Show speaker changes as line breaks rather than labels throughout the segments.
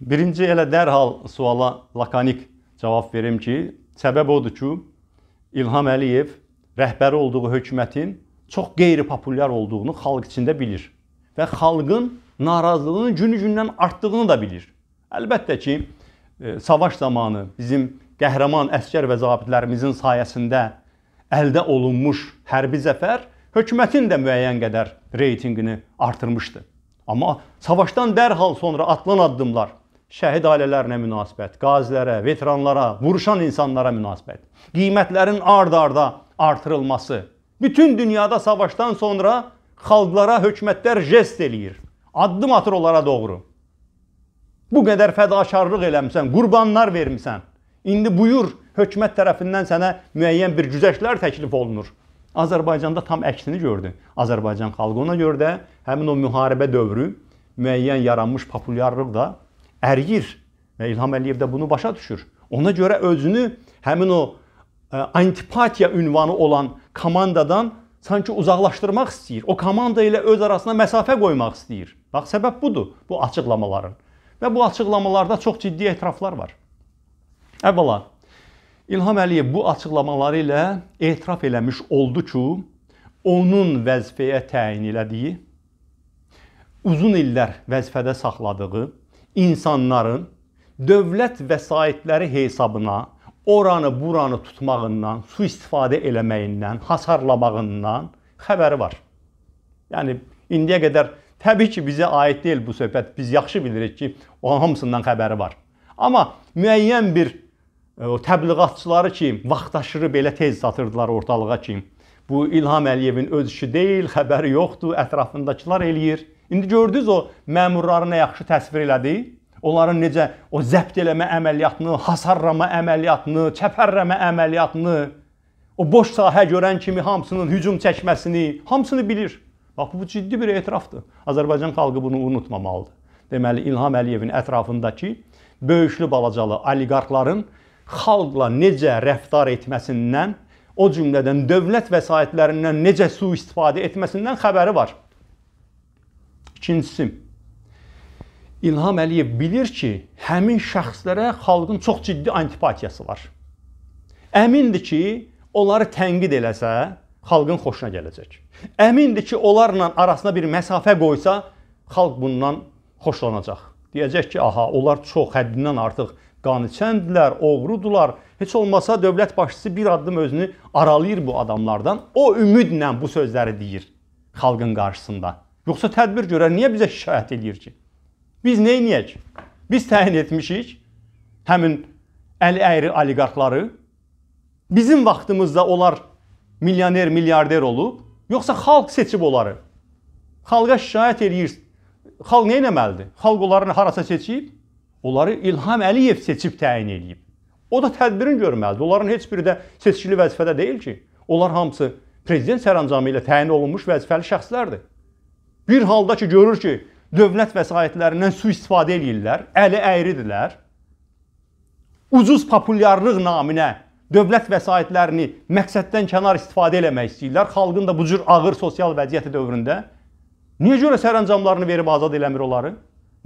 Birinci elə dərhal suala lakanik cavab verim ki, səbəb odur ki, İlham Əliyev rəhbəri olduğu hökumətin çox qeyri-populyar olduğunu xalq içində bilir və xalqın narazılığının günü-gündən artdığını da bilir. Əlbəttə ki, e, savaş zamanı bizim qəhrəman əsgər və zabitlərimizin sayəsində əldə olunmuş hərbi zəfər hökumətin də müəyyən qədər reytinqini artırmışdı. Amma savaşdan dərhal sonra atılan addımlar şəhid ailələrinə münasibət, qazilərə, veteranlara, vuruşan insanlara münasibət, qiymətlərin ard-arda artırılması. Bütün dünyada savaşdan sonra xalqlara hökumətlər jest eləyir. Addım atır onlara doğru. Bu qədər fədakarlıq eləmisən, qurbanlar vermisən. İndi buyur, hökumət tərəfindən sənə müəyyən bir güzəştlər təklif olunur. Azərbaycanda tam əksini gördü. Azərbaycan xalqı ona görə də həmin o müharibə dövrü müəyyən yaranmış populyarlıq da əriyir. Və e, İlham Əliyev də bunu başa düşür. Ona görə özünü həmin o e, antipatiya ünvanı olan komandadan sanki uzaqlaşdırmaq istəyir. O komanda ilə öz arasına məsafə qoymaq istəyir. Bax səbəb budur bu açıqlamaların. Və bu açıqlamalarda çox ciddi etiraflar var. Əvvəla İlham Əliyev bu açıqlamaları ilə etiraf eləmiş oldu ki, onun vəzifəyə təyin elədiyi, uzun illər vəzifədə saxladığı insanların dövlət vəsaitləri hesabına oranı buranı tutmağından, su istifadə eləməyindən, hasarlamağından xəbəri var. Yəni indiyə qədər təbii ki, bizə aid deyil bu söhbət. Biz yaxşı bilirik ki, onun hamısından xəbəri var. Amma müəyyən bir e, o təbliğatçıları ki, vaxtaşırı belə tez satırdılar ortalığa ki, bu İlham Əliyevin öz işi deyil, xəbəri yoxdur, ətrafındakılar eləyir. İndi gördünüz o məmurları nə yaxşı təsvir elədi? Onların necə o zəbt eləmə əməliyyatını, hasarlama əməliyyatını, çəpərləmə əməliyyatını, o boş sahə görən kimi hamısının hücum çəkməsini, hamısını bilir. Bax bu ciddi bir etirafdır. Azərbaycan xalqı bunu unutmamalıdır. Deməli İlham Əliyevin ətrafındakı böyüklü balacalı oliqarxların xalqla necə rəftar etməsindən, o cümlədən dövlət vəsaitlərindən necə sui-istifadə etməsindən xəbəri var. İkincisi, İlham Əliyev bilir ki, həmin şəxslərə xalqın çox ciddi antipatiyası var. Əmindir ki, onları tənqid eləsə, xalqın xoşuna gələcək. Əmindir ki, onlarla arasına bir məsafə qoysa, xalq bundan xoşlanacaq. Deyəcək ki, aha, onlar çox həddindən artıq qaniçəndilər, oğrudular. Heç olmasa dövlət başçısı bir addım özünü aralayır bu adamlardan. O ümidlə bu sözləri deyir xalqın qarşısında. Yoxsa tədbir görər, niyə bizə şikayət eləyir ki? Biz nə edəyik? Biz təyin etmişik həmin əli əyri oliqarxları. Bizim vaxtımızda onlar milyoner, milyarder olub, yoxsa xalq seçib onları? Xalqa şikayət eləyir. Xalq nə etməlidir? Xalq onları harasa seçib? Onları İlham Əliyev seçib təyin eləyib. O da tədbirin görməlidir. Onların heç biri də seçkili vəzifədə deyil ki. Onlar hamısı prezident sərəncamı ilə təyin olunmuş vəzifəli şəxslərdir. Bir halda ki, görür ki, dövlət vəsaitlərindən sui-istifadə eləyirlər, əli əyridirlər. Ucuz populyarlıq naminə dövlət vəsaitlərini məqsəddən kənar istifadə eləmək istəyirlər. Xalqın da bu cür ağır sosial vəziyyəti dövründə niyə görə sərəncamlarını verib azad eləmir onları?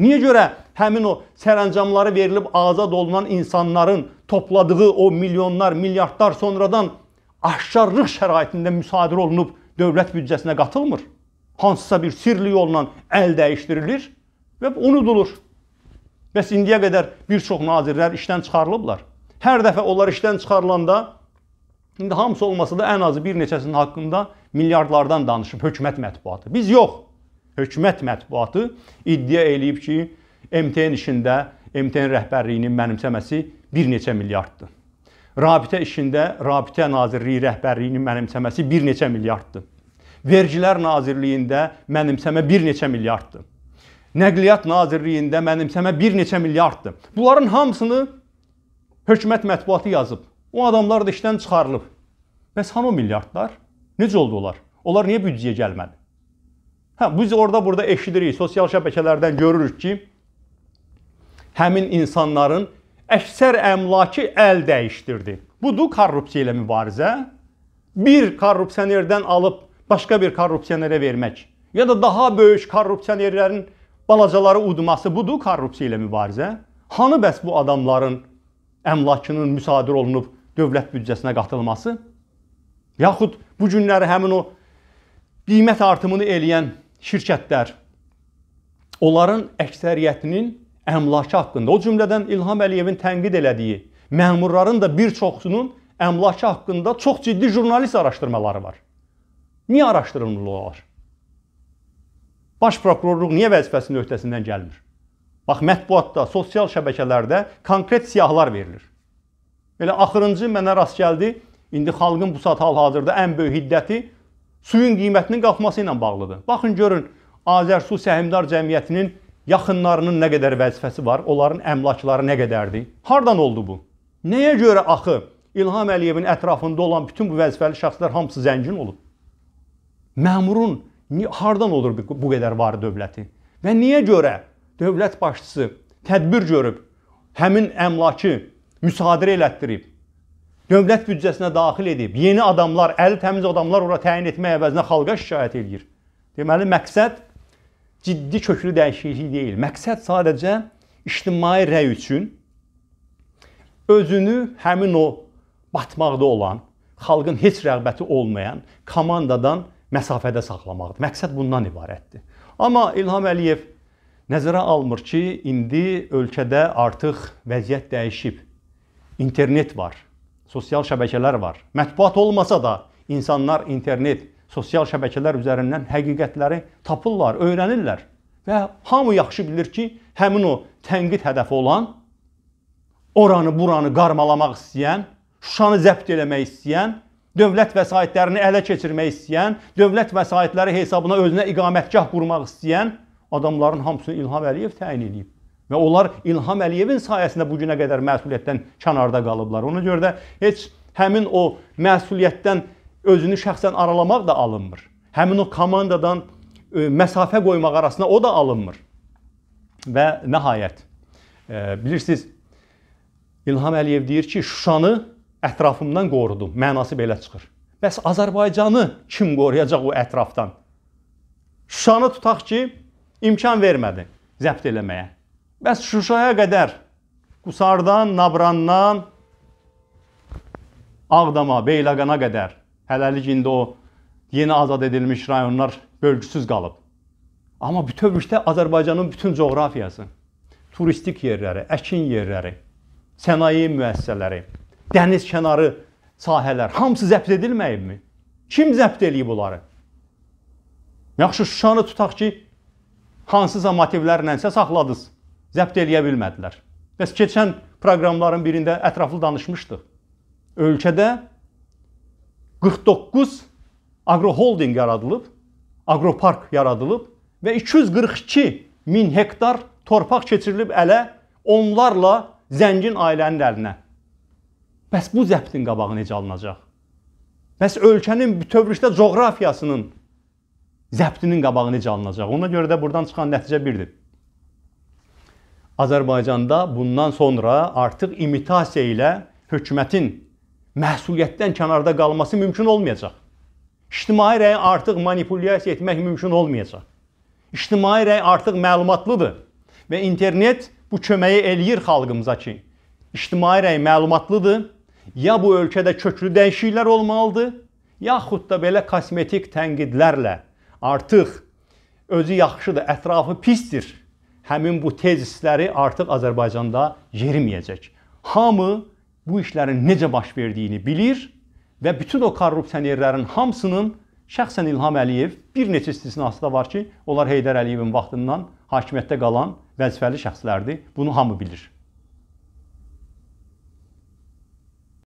Niyə görə həmin o sərəncamları verilib azad olunan insanların topladığı o milyonlar, milyardlar sonradan aşkarlıq şəraitində müsadirə olunub dövlət büdcəsinə qatılmır? hansısa bir sirli yolla əl dəyişdirilir və unudulur. Bəs indiyə qədər bir çox nazirlər işdən çıxarılıblar. Hər dəfə onlar işdən çıxarılanda indi hamısı olmasa da ən azı bir neçəsinin haqqında milyardlardan danışıb hökumət mətbuatı. Biz yox. Hökumət mətbuatı iddia eləyib ki, MTN işində MTN rəhbərliyinin mənimsəməsi bir neçə milyarddır. Rabitə işində Rabitə Nazirliyi rəhbərliyinin mənimsəməsi bir neçə milyarddır. Vergilər Nazirliyində mənimsəmə 1 neçə milyarddır. Nəqliyyat Nazirliyində mənimsəmə 1 neçə milyarddır. Bunların hamısını hökumət mətbuatı yazıb. O adamlar da işdən çıxarılıb. Bəs hanı o milyardlar? Necə oldu onlar? Onlar niyə büdcəyə gəlmədi? Hə, biz orada burada eşidirik, sosial şəbəkələrdən görürük ki, həmin insanların əksər əmlakı əl dəyişdirdi. Budur korrupsiya ilə mübarizə. Bir korrupsionerdən alıb başqa bir korrupsionerə vermək ya da daha böyük korrupsionerlərin balacaları udması budur korrupsiya ilə mübarizə? Hanı bəs bu adamların əmlakının müsadir olunub dövlət büdcəsinə qatılması? Yaxud bu günləri həmin o qiymət artımını eləyən şirkətlər onların əksəriyyətinin əmlakı haqqında, o cümlədən İlham Əliyevin tənqid elədiyi məmurların da bir çoxsunun əmlakı haqqında çox ciddi jurnalist araşdırmaları var niyə araşdırılmır olar? Baş prokurorluq niyə vəzifəsinin öhdəsindən gəlmir? Bax, mətbuatda, sosial şəbəkələrdə konkret siyahılar verilir. Elə axırıncı mənə rast gəldi, indi xalqın bu saat hal-hazırda ən böyük hiddəti suyun qiymətinin qalxması ilə bağlıdır. Baxın, görün, Azərsu Səhimdar Cəmiyyətinin yaxınlarının nə qədər vəzifəsi var, onların əmlakları nə qədərdir? Hardan oldu bu? Nəyə görə axı İlham Əliyevin ətrafında olan bütün bu vəzifəli şəxslər hamısı zəngin olub? Məmurun hardan olur bu qədər var dövləti? Və niyə görə dövlət başçısı tədbir görüb həmin əmlakı müsadirə elətdirib? Dövlət büdcəsinə daxil edib, yeni adamlar, əli təmiz adamlar ora təyin etmək əvəzinə xalqa şikayət eləyir. Deməli məqsəd ciddi köklü dəyişiklik deyil. Məqsəd sadəcə ictimai rəy üçün özünü həmin o batmaqda olan, xalqın heç rəğbəti olmayan komandadan məsafədə saxlamaqdır. Məqsəd bundan ibarətdir. Amma İlham Əliyev nəzərə almır ki, indi ölkədə artıq vəziyyət dəyişib. İnternet var, sosial şəbəkələr var. Mətbuat olmasa da insanlar internet, sosial şəbəkələr üzərindən həqiqətləri tapırlar, öyrənirlər və hamı yaxşı bilir ki, həmin o tənqid hədəfi olan oranı buranı qarmalamaq istəyən, Şuşanı zəbt eləmək istəyən dövlət vəsaitlərini ələ keçirmək istəyən, dövlət vəsaitləri hesabına özünə iqamətgah qurmaq istəyən adamların hamısını İlham Əliyev təyin edib. Və onlar İlham Əliyevin sayəsində bu günə qədər məsuliyyətdən kənarda qalıblar. Ona görə də heç həmin o məsuliyyətdən özünü şəxsən aralamaq da alınmır. Həmin o komandadan e, məsafə qoymaq arasında o da alınmır. Və nəhayət e, bilirsiniz İlham Əliyev deyir ki, Şuşanı ətrafımdan qorudum. Mənası belə çıxır. Bəs Azərbaycanı kim qoruyacaq o ətrafdan? Şuşanı tutaq ki, imkan vermədi zəbt eləməyə. Bəs Şuşaya qədər Qusardan, Nabrandan, Ağdama, Beyləqana qədər hələlik indi o yeni azad edilmiş rayonlar bölgüsüz qalıb. Amma bütövlükdə Azərbaycanın bütün coğrafiyası, turistik yerləri, əkin yerləri, sənaye müəssisələri dəniz kənarı sahələr hamısı zəbt edilməyibmi? Kim zəbt eləyib bunları? Yaxşı Şuşanı tutaq ki, hansısa motivlərlənsə saxladınız. Zəbt eləyə bilmədilər. Bəs keçən proqramların birində ətraflı danışmışdıq. Ölkədə 49 agroholding yaradılıb, agropark yaradılıb və 242 min hektar torpaq keçirilib ələ onlarla zəngin ailənin əlinə. Bəs bu zəbtin qabağı necə alınacaq? Bəs ölkənin bütövlükdə coğrafiyasının zəbtinin qabağı necə alınacaq? Ona görə də buradan çıxan nəticə birdir. Azərbaycanda bundan sonra artıq imitasiya ilə hökumətin məsuliyyətdən kənarda qalması mümkün olmayacaq. İctimai rəyi artıq manipulyasiya etmək mümkün olmayacaq. İctimai rəy artıq məlumatlıdır və internet bu köməyi eləyir xalqımıza ki, ictimai rəy məlumatlıdır ya bu ölkədə köklü dəyişikliklər olmalıdır, yaxud da belə kosmetik tənqidlərlə artıq özü yaxşıdır, ətrafı pisdir. Həmin bu tezisləri artıq Azərbaycanda yeriməyəcək. Hamı bu işlərin necə baş verdiyini bilir və bütün o korrupsionerlərin hamısının şəxsən İlham Əliyev bir neçə istisnası da var ki, onlar Heydər Əliyevin vaxtından hakimiyyətdə qalan vəzifəli şəxslərdir. Bunu hamı bilir.